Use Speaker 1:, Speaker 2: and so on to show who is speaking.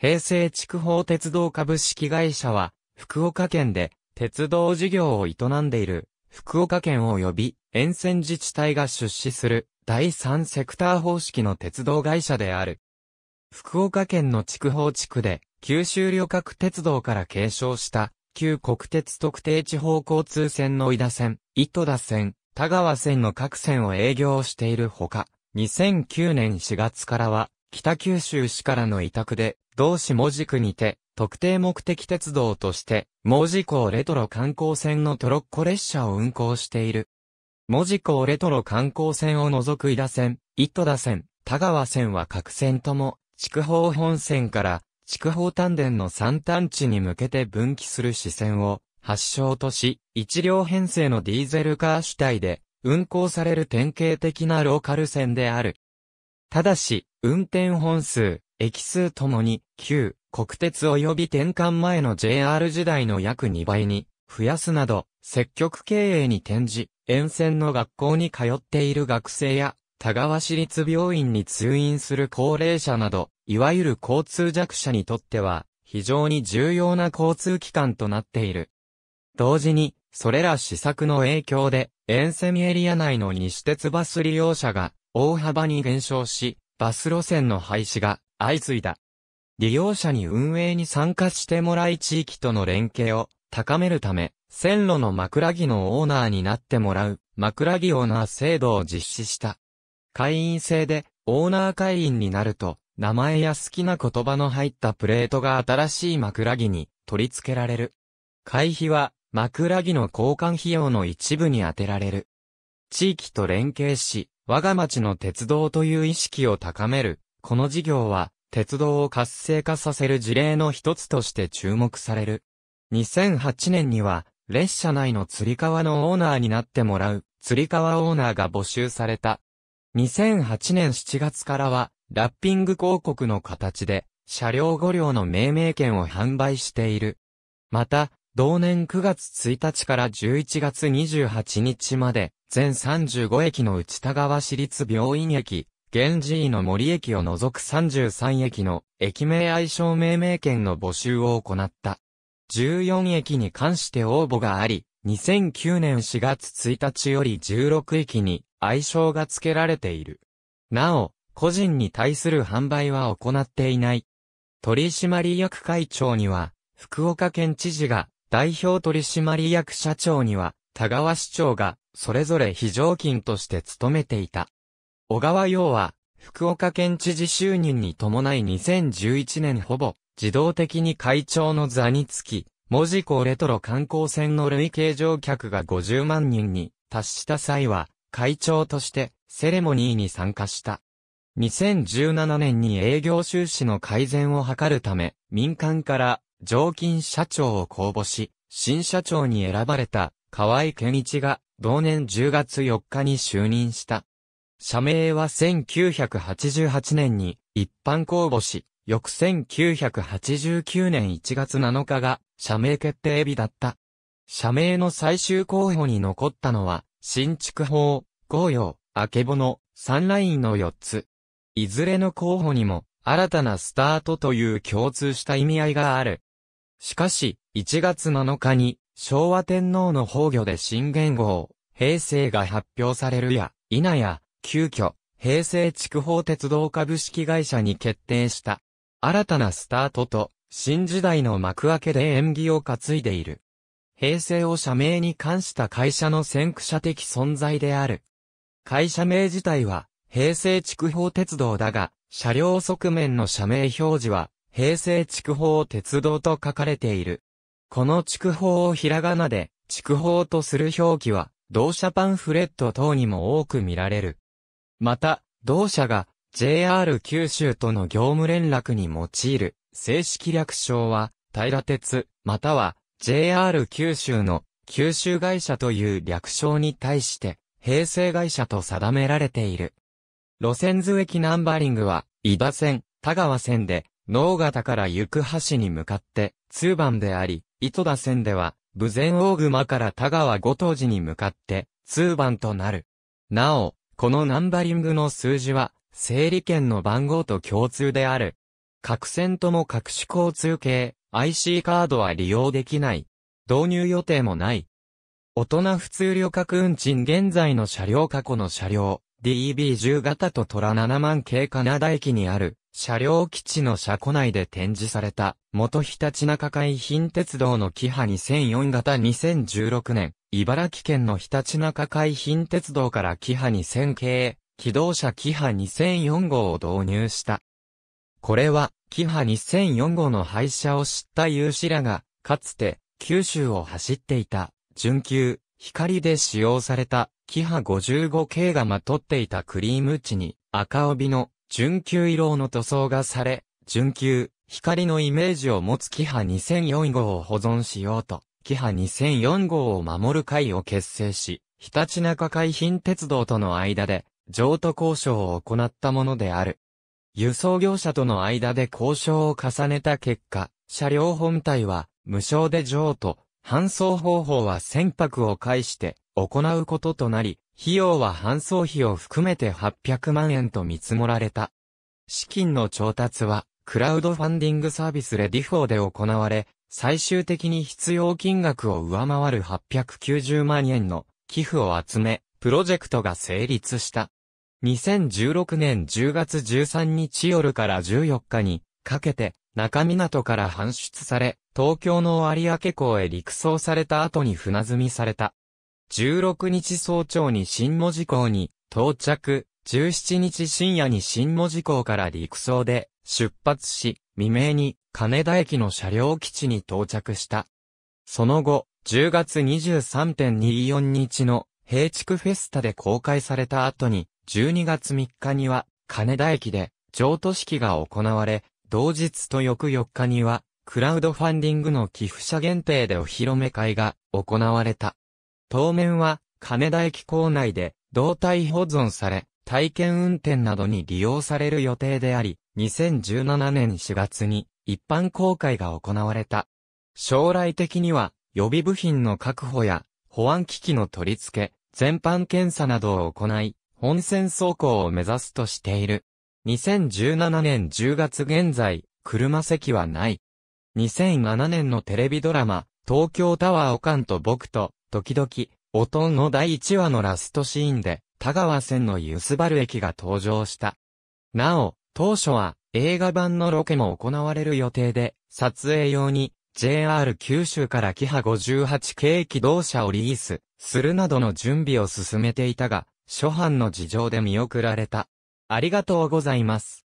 Speaker 1: 平成筑豊鉄道株式会社は、福岡県で鉄道事業を営んでいる、福岡県及び沿線自治体が出資する第三セクター方式の鉄道会社である。福岡県の筑豊地区で九州旅客鉄道から継承した旧国鉄特定地方交通線の井田線、糸田線、田川線の各線を営業しているほか、2009年4月からは、北九州市からの委託で、同市門司区にて、特定目的鉄道として、門司港レトロ観光船のトロッコ列車を運行している。門司港レトロ観光船を除く井田線、糸田線、田川線は各線とも、筑豊本線から、筑豊丹田の三端地に向けて分岐する支線を、発祥とし、一両編成のディーゼルカー主体で、運行される典型的なローカル線である。ただし、運転本数、駅数ともに、旧、国鉄及び転換前の JR 時代の約2倍に、増やすなど、積極経営に転じ、沿線の学校に通っている学生や、田川市立病院に通院する高齢者など、いわゆる交通弱者にとっては、非常に重要な交通機関となっている。同時に、それら施策の影響で、沿線エリア内の西鉄バス利用者が大幅に減少し、バス路線の廃止が相次いだ。利用者に運営に参加してもらい地域との連携を高めるため、線路の枕木のオーナーになってもらう枕木オーナー制度を実施した。会員制でオーナー会員になると、名前や好きな言葉の入ったプレートが新しい枕木に取り付けられる。会費は枕木の交換費用の一部に充てられる。地域と連携し、我が町の鉄道という意識を高めるこの事業は、鉄道を活性化させる事例の一つとして注目される。2008年には、列車内の釣り革のオーナーになってもらう、釣り革オーナーが募集された。2008年7月からは、ラッピング広告の形で、車両5両の命名権を販売している。また、同年9月1日から11月28日まで、全35駅の内田川市立病院駅、源氏井の森駅を除く33駅の駅名愛称命名権の募集を行った。14駅に関して応募があり、2009年4月1日より16駅に愛称が付けられている。なお、個人に対する販売は行っていない。取締役会長には、福岡県知事が、代表取締役社長には、田川市長が、それぞれ非常勤として務めていた。小川洋は、福岡県知事就任に伴い2011年ほぼ、自動的に会長の座につき、文字港レトロ観光船の累計乗客が50万人に達した際は、会長としてセレモニーに参加した。2017年に営業収支の改善を図るため、民間から常勤社長を公募し、新社長に選ばれた河合健一が同年10月4日に就任した。社名は1988年に一般公募し、翌1989年1月7日が社名決定日だった。社名の最終候補に残ったのは、新築法、紅葉、あけぼの、サンラインの4つ。いずれの候補にも、新たなスタートという共通した意味合いがある。しかし、1月7日に、昭和天皇の崩御で新元号、平成が発表されるや、否や、急遽、平成筑豊鉄道株式会社に決定した。新たなスタートと、新時代の幕開けで演技を担いでいる。平成を社名に関した会社の先駆者的存在である。会社名自体は、平成筑豊鉄道だが、車両側面の社名表示は、平成筑豊鉄道と書かれている。この筑豊をひらがなで、筑豊とする表記は、同社パンフレット等にも多く見られる。また、同社が JR 九州との業務連絡に用いる正式略称は、平鉄、または JR 九州の九州会社という略称に対して、平成会社と定められている。路線図駅ナンバリングは、伊田線、田川線で、能形から行く橋に向かって、通番であり、糸田線では、武前大熊から田川五島寺に向かって、通番となる。なお、このナンバリングの数字は、整理券の番号と共通である。各線とも各種交通系、IC カードは利用できない。導入予定もない。大人普通旅客運賃現在の車両過去の車両、d b 1 0型と虎7万系金田駅にある、車両基地の車庫内で展示された、元日立中海浜鉄道のキハ2004型2016年、茨城県のひたちなか海浜鉄道からキハ2000系、機動車キハ2004号を導入した。これは、キハ2004号の廃車を知った有志らが、かつて、九州を走っていた、準急、光で使用された、キハ55系がまとっていたクリーム地に、赤帯の、準急色の塗装がされ、準急、光のイメージを持つキハ2004号を保存しようと、キハ2004号を守る会を結成し、ひたちなか海浜鉄道との間で、譲渡交渉を行ったものである。輸送業者との間で交渉を重ねた結果、車両本体は無償で譲渡、搬送方法は船舶を介して行うこととなり、費用は搬送費を含めて800万円と見積もられた。資金の調達は、クラウドファンディングサービスレディフォーで行われ、最終的に必要金額を上回る890万円の寄付を集め、プロジェクトが成立した。2016年10月13日夜から14日にかけて中港から搬出され、東京の有明港へ陸送された後に船積みされた。16日早朝に新門字港に到着、17日深夜に新門字港から陸送で出発し、未明に金田駅の車両基地に到着した。その後、10月23.24日の平地区フェスタで公開された後に、12月3日には金田駅で譲渡式が行われ、同日と翌4日には、クラウドファンディングの寄付者限定でお披露目会が行われた。当面は、金田駅構内で胴体保存され、体験運転などに利用される予定であり、2017年4月に一般公開が行われた。将来的には、予備部品の確保や、保安機器の取り付け、全般検査などを行い、本線走行を目指すとしている。2017年10月現在、車席はない。2007年のテレビドラマ、東京タワーオカンと僕と、時々、おとんの第1話のラストシーンで、田川線のゆすばる駅が登場した。なお、当初は、映画版のロケも行われる予定で、撮影用に JR 九州からキハ58系機動車をリースするなどの準備を進めていたが、諸般の事情で見送られた。ありがとうございます。